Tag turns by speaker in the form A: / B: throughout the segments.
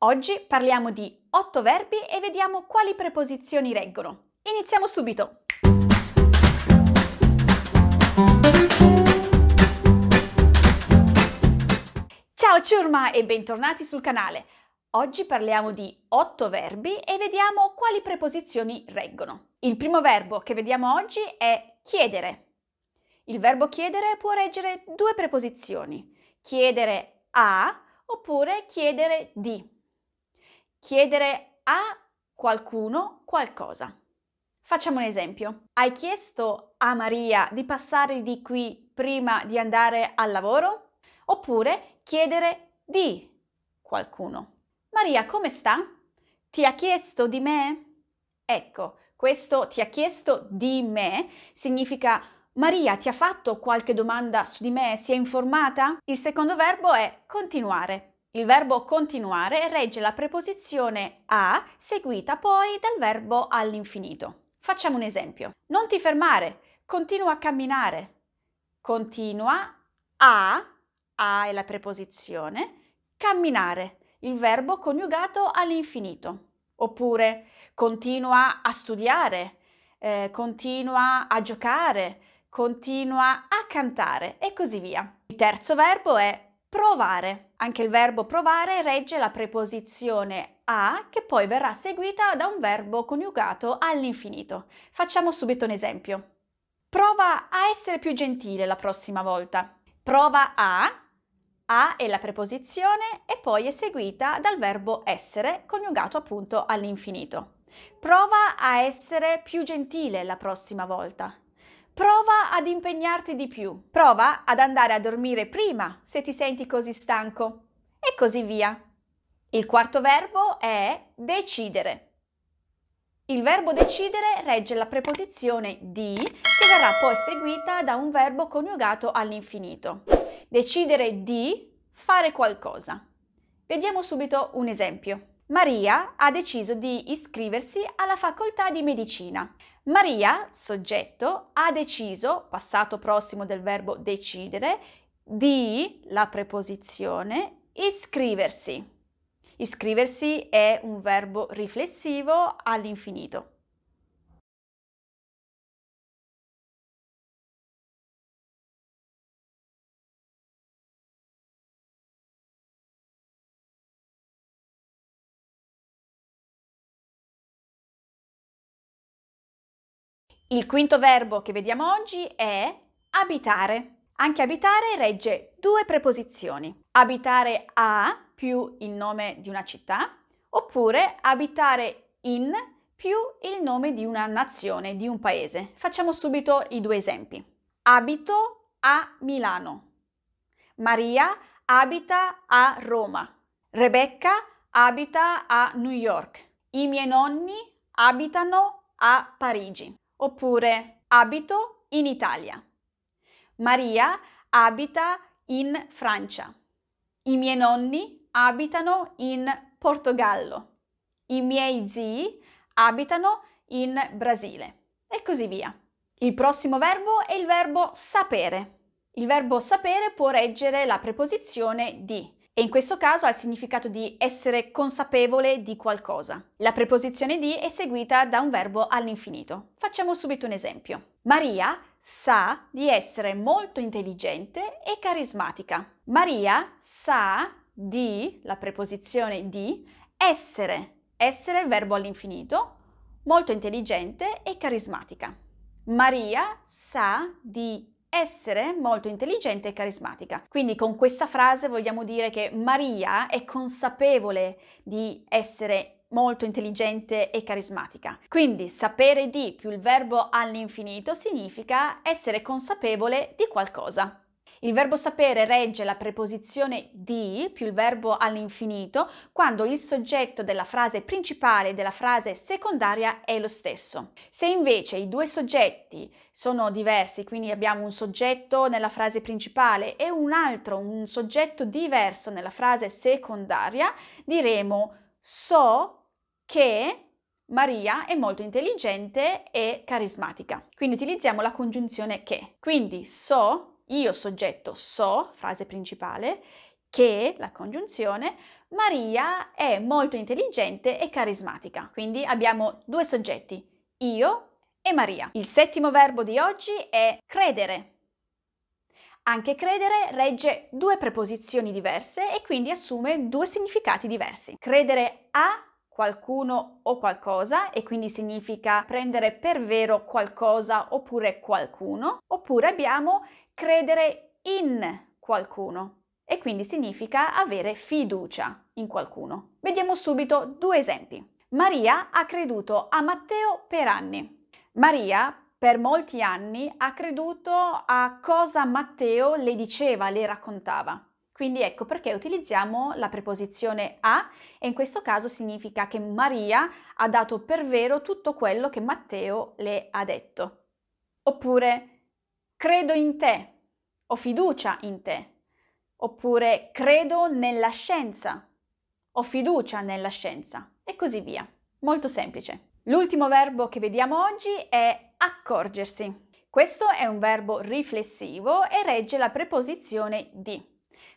A: Oggi parliamo di otto verbi e vediamo quali preposizioni reggono. Iniziamo subito! Ciao ciurma e bentornati sul canale! Oggi parliamo di otto verbi e vediamo quali preposizioni reggono. Il primo verbo che vediamo oggi è chiedere. Il verbo chiedere può reggere due preposizioni, chiedere a oppure chiedere di chiedere a qualcuno qualcosa. Facciamo un esempio. Hai chiesto a Maria di passare di qui prima di andare al lavoro? Oppure chiedere di qualcuno. Maria, come sta? Ti ha chiesto di me? Ecco, questo ti ha chiesto di me significa Maria ti ha fatto qualche domanda su di me? Si è informata? Il secondo verbo è continuare. Il verbo continuare regge la preposizione a seguita poi dal verbo all'infinito. Facciamo un esempio. Non ti fermare, continua a camminare. Continua a, a è la preposizione, camminare, il verbo coniugato all'infinito. Oppure continua a studiare, eh, continua a giocare, continua a cantare e così via. Il terzo verbo è Provare. Anche il verbo provare regge la preposizione a che poi verrà seguita da un verbo coniugato all'infinito. Facciamo subito un esempio. Prova a essere più gentile la prossima volta. Prova a, a è la preposizione e poi è seguita dal verbo essere coniugato appunto all'infinito. Prova a essere più gentile la prossima volta. Prova ad impegnarti di più. Prova ad andare a dormire prima se ti senti così stanco. E così via. Il quarto verbo è decidere. Il verbo decidere regge la preposizione di che verrà poi seguita da un verbo coniugato all'infinito. Decidere di fare qualcosa. Vediamo subito un esempio. Maria ha deciso di iscriversi alla facoltà di medicina. Maria, soggetto, ha deciso, passato prossimo del verbo decidere, di, la preposizione, iscriversi. Iscriversi è un verbo riflessivo all'infinito. Il quinto verbo che vediamo oggi è abitare. Anche abitare regge due preposizioni. Abitare a più il nome di una città oppure abitare in più il nome di una nazione, di un paese. Facciamo subito i due esempi. Abito a Milano. Maria abita a Roma. Rebecca abita a New York. I miei nonni abitano a Parigi oppure abito in Italia. Maria abita in Francia. I miei nonni abitano in Portogallo. I miei zii abitano in Brasile e così via. Il prossimo verbo è il verbo sapere. Il verbo sapere può reggere la preposizione di e in questo caso ha il significato di essere consapevole di qualcosa. La preposizione di è seguita da un verbo all'infinito. Facciamo subito un esempio. Maria sa di essere molto intelligente e carismatica. Maria sa di, la preposizione di, essere, essere verbo all'infinito, molto intelligente e carismatica. Maria sa di essere molto intelligente e carismatica. Quindi con questa frase vogliamo dire che Maria è consapevole di essere molto intelligente e carismatica. Quindi sapere di più il verbo all'infinito significa essere consapevole di qualcosa. Il verbo sapere regge la preposizione di più il verbo all'infinito quando il soggetto della frase principale e della frase secondaria è lo stesso. Se invece i due soggetti sono diversi, quindi abbiamo un soggetto nella frase principale e un altro, un soggetto diverso nella frase secondaria, diremo so che Maria è molto intelligente e carismatica. Quindi utilizziamo la congiunzione che. Quindi so io soggetto so, frase principale, che la congiunzione Maria è molto intelligente e carismatica. Quindi abbiamo due soggetti, io e Maria. Il settimo verbo di oggi è credere. Anche credere regge due preposizioni diverse e quindi assume due significati diversi. Credere a qualcuno o qualcosa e quindi significa prendere per vero qualcosa oppure qualcuno, oppure abbiamo credere in qualcuno e quindi significa avere fiducia in qualcuno. Vediamo subito due esempi. Maria ha creduto a Matteo per anni. Maria per molti anni ha creduto a cosa Matteo le diceva, le raccontava. Quindi ecco perché utilizziamo la preposizione a e in questo caso significa che Maria ha dato per vero tutto quello che Matteo le ha detto. Oppure credo in te, ho fiducia in te. Oppure credo nella scienza, ho fiducia nella scienza e così via. Molto semplice. L'ultimo verbo che vediamo oggi è accorgersi. Questo è un verbo riflessivo e regge la preposizione di.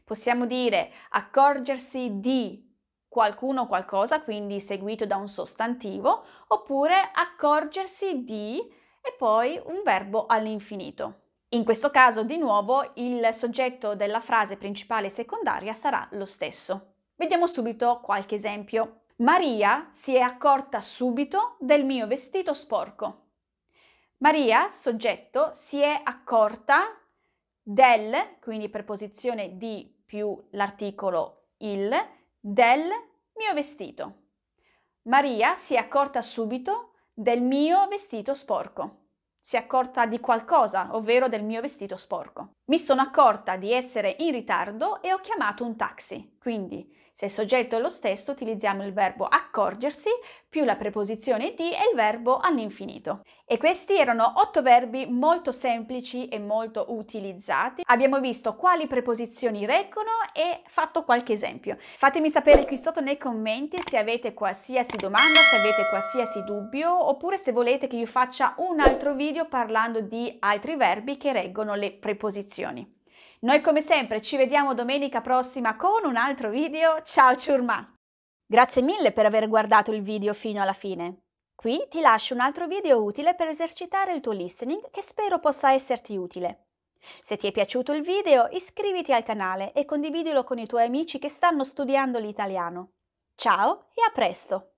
A: Possiamo dire accorgersi di qualcuno o qualcosa, quindi seguito da un sostantivo, oppure accorgersi di e poi un verbo all'infinito. In questo caso, di nuovo, il soggetto della frase principale e secondaria sarà lo stesso. Vediamo subito qualche esempio. Maria si è accorta subito del mio vestito sporco. Maria, soggetto, si è accorta del, quindi preposizione di più l'articolo il del mio vestito. Maria si è accorta subito del mio vestito sporco. Si è accorta di qualcosa, ovvero del mio vestito sporco. Mi sono accorta di essere in ritardo e ho chiamato un taxi. Quindi, se il soggetto è lo stesso, utilizziamo il verbo accorgersi più la preposizione di e il verbo all'infinito. E questi erano otto verbi molto semplici e molto utilizzati. Abbiamo visto quali preposizioni reggono e fatto qualche esempio. Fatemi sapere qui sotto nei commenti se avete qualsiasi domanda, se avete qualsiasi dubbio, oppure se volete che io faccia un altro video parlando di altri verbi che reggono le preposizioni informazioni. Noi come sempre ci vediamo domenica prossima con un altro video. Ciao ciurma! Grazie mille per aver guardato il video fino alla fine. Qui ti lascio un altro video utile per esercitare il tuo listening che spero possa esserti utile. Se ti è piaciuto il video iscriviti al canale e condividilo con i tuoi amici che stanno studiando l'italiano. Ciao e a presto!